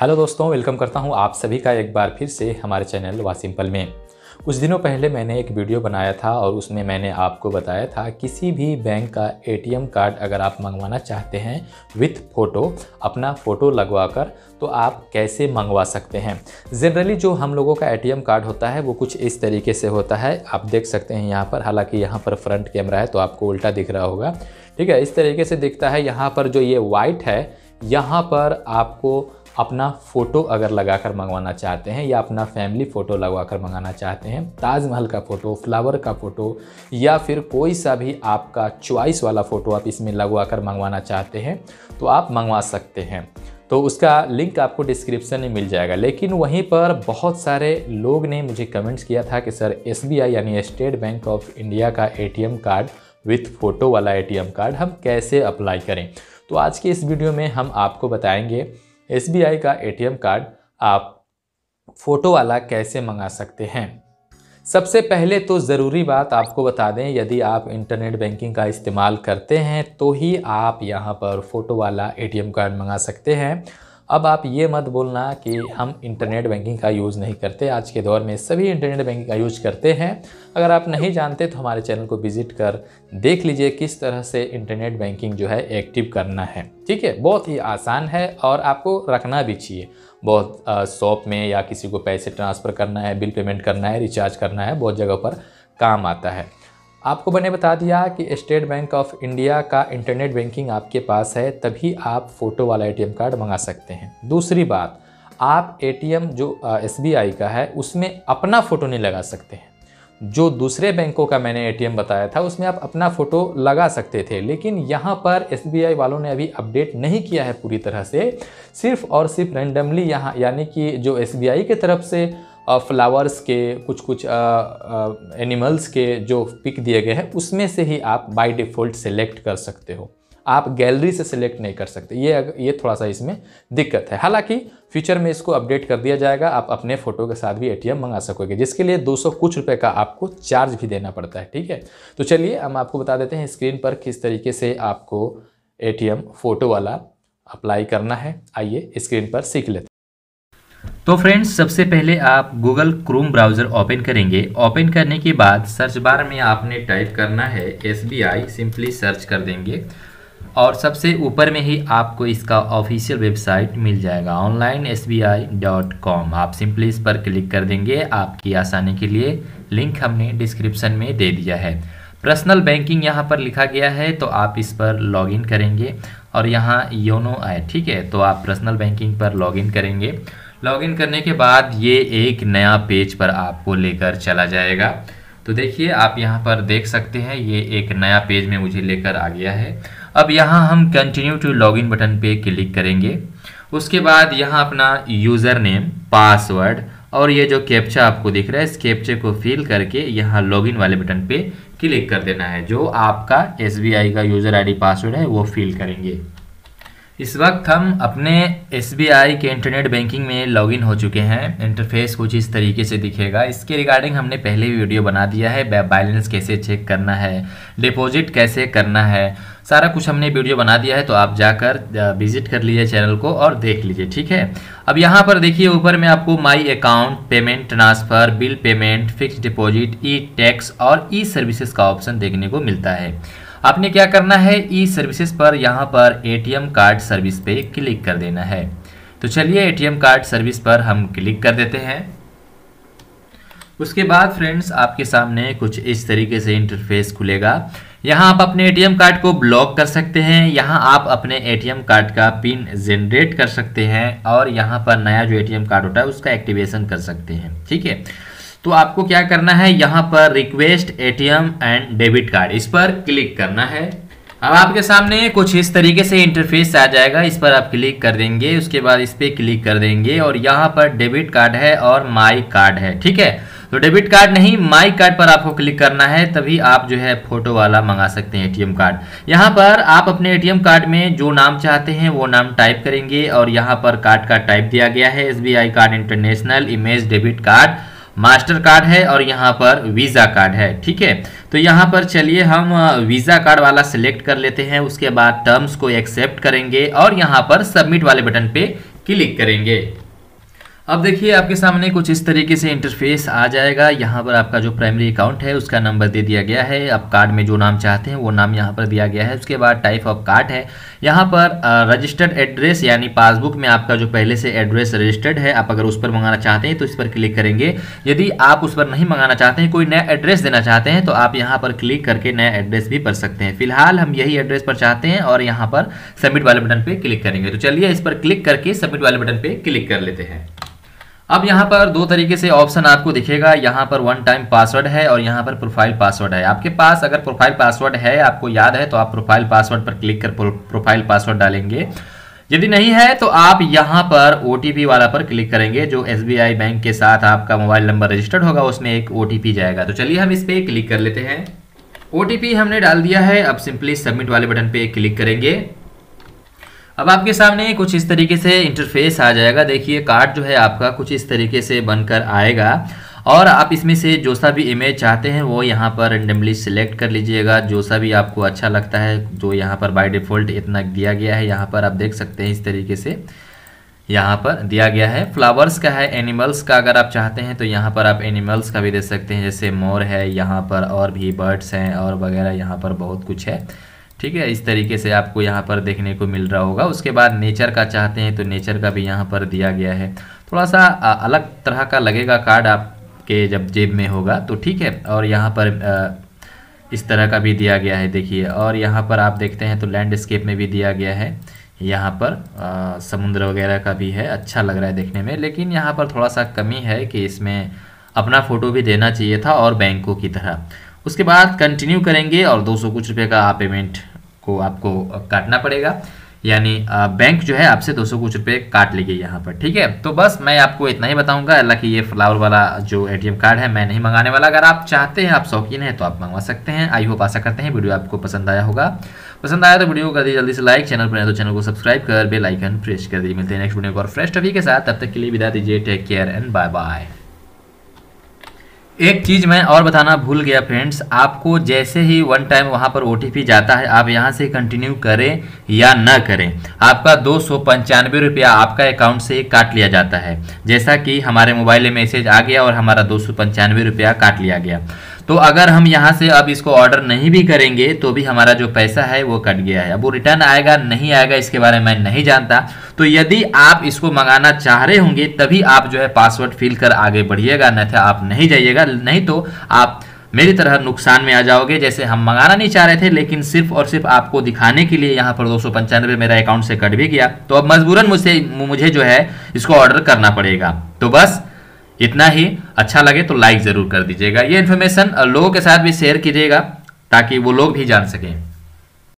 hello दोस्तों welcome करता हूं आप सभी का एक बार फिर से हमारे चैनल वा सिंपल में कुछ दिनों पहले मैंने एक वीडियो बनाया था और उसमें मैंने आपको बताया था किसी भी बैंक का एटीएम कार्ड अगर आप मंगवाना चाहते हैं विथ फ़ोटो अपना फ़ोटो लगवा कर तो आप कैसे मंगवा सकते हैं जनरली जो हम लोगों का एटीएम कार्ड होता है वो कुछ इस तरीके से होता है आप देख सकते हैं यहाँ पर हालाँकि यहाँ पर फ्रंट कैमरा है तो आपको उल्टा दिख रहा होगा ठीक है इस तरीके से दिखता है यहाँ पर जो ये वाइट है यहाँ पर आपको अपना फ़ोटो अगर लगा कर मंगवाना चाहते हैं या अपना फैमिली फ़ोटो लगवा कर मंगाना चाहते हैं ताजमहल का फ़ोटो फ्लावर का फ़ोटो या फिर कोई सा भी आपका चॉइस वाला फ़ोटो आप इसमें लगवा कर मंगवाना चाहते हैं तो आप मंगवा सकते हैं तो उसका लिंक आपको डिस्क्रिप्शन में मिल जाएगा लेकिन वहीं पर बहुत सारे लोग ने मुझे कमेंट्स किया था कि सर एस यानी स्टेट बैंक ऑफ इंडिया का ए कार्ड विथ फ़ोटो वाला ए कार्ड हम कैसे अप्लाई करें तो आज के इस वीडियो में हम आपको बताएंगे एस का ए कार्ड आप फ़ोटो वाला कैसे मंगा सकते हैं सबसे पहले तो ज़रूरी बात आपको बता दें यदि आप इंटरनेट बैंकिंग का इस्तेमाल करते हैं तो ही आप यहाँ पर फ़ोटो वाला एटीएम कार्ड मंगा सकते हैं अब आप ये मत बोलना कि हम इंटरनेट बैंकिंग का यूज़ नहीं करते आज के दौर में सभी इंटरनेट बैंकिंग का यूज़ करते हैं अगर आप नहीं जानते तो हमारे चैनल को विज़िट कर देख लीजिए किस तरह से इंटरनेट बैंकिंग जो है एक्टिव करना है ठीक है बहुत ही आसान है और आपको रखना भी चाहिए बहुत शॉप में या किसी को पैसे ट्रांसफ़र करना है बिल पेमेंट करना है रिचार्ज करना है बहुत जगह पर काम आता है आपको मैंने बता दिया कि स्टेट बैंक ऑफ इंडिया का इंटरनेट बैंकिंग आपके पास है तभी आप फ़ोटो वाला एटीएम कार्ड मंगा सकते हैं दूसरी बात आप एटीएम जो एसबीआई का है उसमें अपना फ़ोटो नहीं लगा सकते हैं जो दूसरे बैंकों का मैंने एटीएम बताया था उसमें आप अपना फ़ोटो लगा सकते थे लेकिन यहाँ पर एसबीआई वालों ने अभी अपडेट नहीं किया है पूरी तरह से सिर्फ और सिर्फ रेंडमली यहाँ यानी कि जो एसबीआई के तरफ से फ्लावर्स के कुछ कुछ एनिमल्स के जो पिक दिए गए हैं उसमें से ही आप बाय डिफ़ॉल्ट सेलेक्ट कर सकते हो आप गैलरी से सिलेक्ट नहीं कर सकते ये ये थोड़ा सा इसमें दिक्कत है हालांकि फ्यूचर में इसको अपडेट कर दिया जाएगा आप अपने फ़ोटो के साथ भी एटीएम मंगा सकोगे जिसके लिए 200 कुछ रुपए का आपको चार्ज भी देना पड़ता है ठीक है तो चलिए हम आपको बता देते हैं स्क्रीन पर किस तरीके से आपको ए फ़ोटो वाला अप्लाई करना है आइए स्क्रीन पर सीख लेते तो फ्रेंड्स सबसे पहले आप गूगल क्रोम ब्राउज़र ओपन करेंगे ओपन करने के बाद सर्च बार में आपने टाइप करना है S B I simply search कर देंगे और सबसे ऊपर में ही आपको इसका ऑफिशियल वेबसाइट मिल जाएगा online S B I dot com आप सिंपली इस पर क्लिक कर देंगे आपकी आसानी के लिए लिंक हमने डिस्क्रिप्शन में दे दिया है पर्सनल बैंकिंग यहाँ पर लिखा गया है तो आप इस पर लॉगिन करेंगे और यहाँ योनो आए ठीक है तो आप पर्सनल बैंकिंग पर लॉगिन करेंगे लॉगिन करने के बाद ये एक नया पेज पर आपको लेकर चला जाएगा तो देखिए आप यहाँ पर देख सकते हैं ये एक नया पेज में मुझे लेकर आ गया है अब यहाँ हम कंटिन्यू टू लॉगिन बटन पे क्लिक करेंगे उसके बाद यहाँ अपना यूज़र नेम पासवर्ड और ये जो कैप्चा आपको दिख रहा है इस कैप्चे को फिल करके यहाँ लॉगिन वाले बटन पे क्लिक कर देना है जो आपका एस का यूज़र आईडी पासवर्ड है वो फिल करेंगे इस वक्त हम अपने एस के इंटरनेट बैंकिंग में लॉगिन हो चुके हैं इंटरफेस कुछ इस तरीके से दिखेगा इसके रिगार्डिंग हमने पहले भी वीडियो बना दिया है बैलेंस कैसे चेक करना है डिपॉजिट कैसे करना है सारा कुछ हमने वीडियो बना दिया है तो आप जाकर विजिट कर लीजिए चैनल को और देख लीजिए ठीक है अब यहाँ पर देखिए ऊपर में आपको my account payment transfer bill payment fix deposit e tax और ई सर्विसेज का ऑप्शन देखने को मिलता है आपने क्या करना है ई सर्विसेज पर यहाँ पर एटीएम कार्ड सर्विस पे क्लिक कर देना है तो चलिए एटीएम कार्ड सर्विस पर हम क्लिक कर देते हैं उसके बाद फ्रेंड्स आपके सामने कुछ इस तरीके से इंटरफेस खुलेगा यहाँ आप अपने एटीएम कार्ड को ब्लॉक कर सकते हैं यहाँ आप अपने एटीएम कार्ड का पिन जनरेट कर सकते हैं और यहाँ पर नया जो एटीएम कार्ड होता है उसका एक्टिवेशन कर सकते हैं ठीक है तो आपको क्या करना है यहाँ पर request ATM and debit card इस पर क्लिक करना है अब आपके सामने कुछ इस तरीके से इंटरफेस आ जाएगा इस पर आप क्लिक कर देंगे उसके बाद इस पर क्लिक कर देंगे और यहाँ पर डेबिट कार्ड है और माई कार्ड है ठीक है तो डेबिट कार्ड नहीं माई कार्ड पर आपको क्लिक करना है तभी आप जो है फोटो वाला मंगा सकते हैं एटीएम कार्ड यहाँ पर आप अपने एटीएम कार्ड में जो नाम चाहते हैं वो नाम टाइप करेंगे और यहाँ पर कार्ड का टाइप दिया गया है S card international image debit card master card है और यहाँ पर वीज़ा कार्ड है ठीक है तो यहाँ पर चलिए हम वीज़ा कार्ड वाला सिलेक्ट कर लेते हैं उसके बाद टर्म्स को एक्सेप्ट करेंगे और यहाँ पर सबमिट वाले बटन पे क्लिक करेंगे अब देखिए आपके सामने कुछ इस तरीके से इंटरफेस आ जाएगा यहाँ पर आपका जो प्राइमरी अकाउंट है उसका नंबर दे दिया गया है आप कार्ड में जो नाम चाहते हैं वो नाम यहाँ पर दिया गया है उसके बाद टाइप ऑफ कार्ड है यहाँ पर रजिस्टर्ड एड्रेस यानी पासबुक में आपका जो पहले से एड्रेस रजिस्टर्ड है आप अगर उस पर मंगाना चाहते हैं तो इस पर क्लिक करेंगे यदि आप उस पर नहीं मंगाना चाहते हैं कोई नया एड्रेस देना चाहते हैं तो आप यहाँ पर क्लिक करके नया एड्रेस भी भर सकते हैं फिलहाल हम यही एड्रेस पर चाहते हैं और यहाँ पर सबमिट वाले बटन पर क्लिक करेंगे तो चलिए इस पर क्लिक करके सबमिट वाले बटन पर क्लिक कर लेते हैं अब यहाँ पर दो तरीके से ऑप्शन आपको दिखेगा यहाँ पर वन टाइम पासवर्ड है और यहाँ पर प्रोफाइल पासवर्ड है आपके पास अगर प्रोफाइल पासवर्ड है आपको याद है तो आप प्रोफाइल पासवर्ड पर क्लिक कर प्रोफाइल पासवर्ड डालेंगे यदि नहीं है तो आप यहाँ पर ओ वाला पर क्लिक करेंगे जो एस बैंक के साथ आपका मोबाइल नंबर रजिस्टर्ड होगा उसमें एक ओ जाएगा तो चलिए हम इस पर क्लिक कर लेते हैं ओ हमने डाल दिया है अब सिंपली सबमिट वाले बटन पर क्लिक करेंगे अब आपके सामने कुछ इस तरीके से इंटरफेस आ जाएगा देखिए कार्ड जो है आपका कुछ इस तरीके से बनकर आएगा और आप इसमें से जो सा भी इमेज चाहते हैं वो यहाँ पर रेंडमली सिलेक्ट कर लीजिएगा जो सा भी आपको अच्छा लगता है जो यहाँ पर बाय डिफ़ॉल्ट इतना दिया गया है यहाँ पर आप देख सकते हैं इस तरीके से यहाँ पर दिया गया है फ्लावर्स का है एनिमल्स का अगर आप चाहते हैं तो यहाँ पर आप एनिमल्स का भी दे सकते हैं जैसे मोर है यहाँ पर और भी बर्ड्स हैं और वगैरह यहाँ पर बहुत कुछ है ठीक है इस तरीके से आपको यहाँ पर देखने को मिल रहा होगा उसके बाद नेचर का चाहते हैं तो नेचर का भी यहाँ पर दिया गया है थोड़ा सा अलग तरह का लगेगा कार्ड आपके जब जेब में होगा तो ठीक है और यहाँ पर इस तरह का भी दिया गया है देखिए और यहाँ पर आप देखते हैं तो लैंडस्केप में भी दिया गया है यहाँ पर समुद्र वगैरह का भी है अच्छा लग रहा है देखने में लेकिन यहाँ पर थोड़ा सा कमी है कि इसमें अपना फ़ोटो भी देना चाहिए था और बैंकों की तरह उसके बाद कंटिन्यू करेंगे और दो सौ कुछ रुपये का पेमेंट को आपको काटना पड़ेगा यानी बैंक जो है आपसे दो सौ कुछ रुपये काट लेगी यहाँ पर ठीक है तो बस मैं आपको इतना ही बताऊंगा हालांकि ये फ्लावर वाला जो एटीएम कार्ड है मैं नहीं मंगाने वाला अगर आप चाहते हैं आप शौकीन हैं तो आप मंगवा सकते हैं आई होप आशा करते हैं वीडियो आपको पसंद आया होगा पसंद आया तो वीडियो कर दीजिए जल्दी से लाइक चैनल पर तो चैनल को सब्सक्राइब कर बेलाइकन प्रेस कर दीजिए मिलते हैं नेक्स्ट वीडियो और फ्रेश टॉपी के साथ तब तक के लिए विदा दीजिए take care and bye bye एक चीज़ मैं और बताना भूल गया फ्रेंड्स आपको जैसे ही वन टाइम वहाँ पर ओ जाता है आप यहाँ से कंटिन्यू करें या ना करें आपका दो सौ पंचानवे रुपया आपका अकाउंट से काट लिया जाता है जैसा कि हमारे मोबाइल में मैसेज आ गया और हमारा दो सौ पंचानवे रुपया काट लिया गया तो अगर हम यहाँ से अब इसको ऑर्डर नहीं भी करेंगे तो भी हमारा जो पैसा है वो कट गया है अब वो रिटर्न आएगा नहीं आएगा इसके बारे में मैं नहीं जानता तो यदि आप इसको मंगाना चाह रहे होंगे तभी आप जो है पासवर्ड फिल कर आगे बढ़िएगा अन्यथा तो आप नहीं जाइएगा नहीं तो आप मेरी तरह नुकसान में आ जाओगे जैसे हम मंगाना नहीं चाह रहे थे लेकिन सिर्फ और सिर्फ आपको दिखाने के लिए यहाँ पर दो मेरा अकाउंट से कट भी गया तो अब मजबूरन मुझसे मुझे जो है इसको ऑर्डर करना पड़ेगा तो बस इतना ही अच्छा लगे तो लाइक ज़रूर कर दीजिएगा ये इन्फॉर्मेशन लोगों के साथ भी शेयर कीजिएगा ताकि वो लोग भी जान सकें